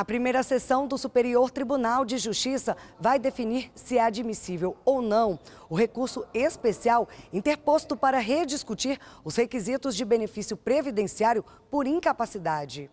A primeira sessão do Superior Tribunal de Justiça vai definir se é admissível ou não o recurso especial interposto para rediscutir os requisitos de benefício previdenciário por incapacidade.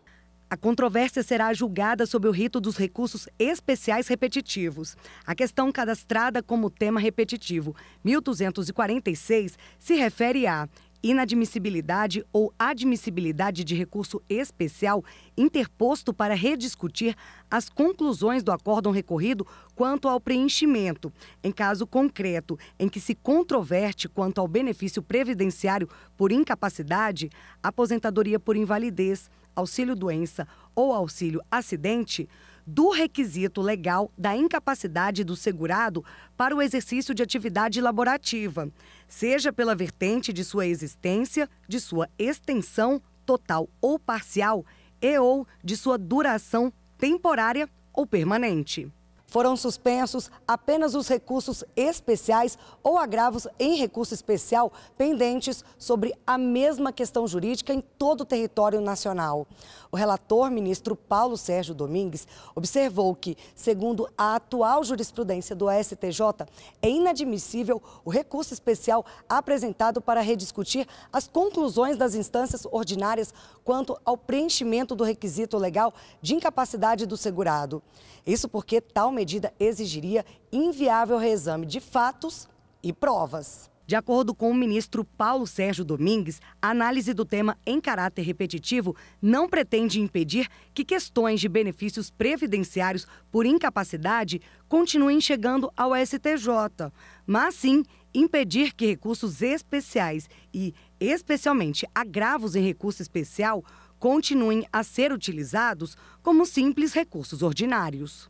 A controvérsia será julgada sob o rito dos recursos especiais repetitivos. A questão cadastrada como tema repetitivo 1246 se refere a inadmissibilidade ou admissibilidade de recurso especial interposto para rediscutir as conclusões do acórdão recorrido quanto ao preenchimento, em caso concreto em que se controverte quanto ao benefício previdenciário por incapacidade, aposentadoria por invalidez, auxílio doença ou auxílio acidente do requisito legal da incapacidade do segurado para o exercício de atividade laborativa, seja pela vertente de sua existência, de sua extensão total ou parcial e ou de sua duração temporária ou permanente. Foram suspensos apenas os recursos especiais ou agravos em recurso especial pendentes sobre a mesma questão jurídica em todo o território nacional. O relator, ministro Paulo Sérgio Domingues, observou que, segundo a atual jurisprudência do STJ, é inadmissível o recurso especial apresentado para rediscutir as conclusões das instâncias ordinárias quanto ao preenchimento do requisito legal de incapacidade do segurado. Isso porque tal medida exigiria inviável reexame de fatos e provas. De acordo com o ministro Paulo Sérgio Domingues, a análise do tema em caráter repetitivo não pretende impedir que questões de benefícios previdenciários por incapacidade continuem chegando ao STJ, mas sim impedir que recursos especiais e, especialmente, agravos em recurso especial continuem a ser utilizados como simples recursos ordinários.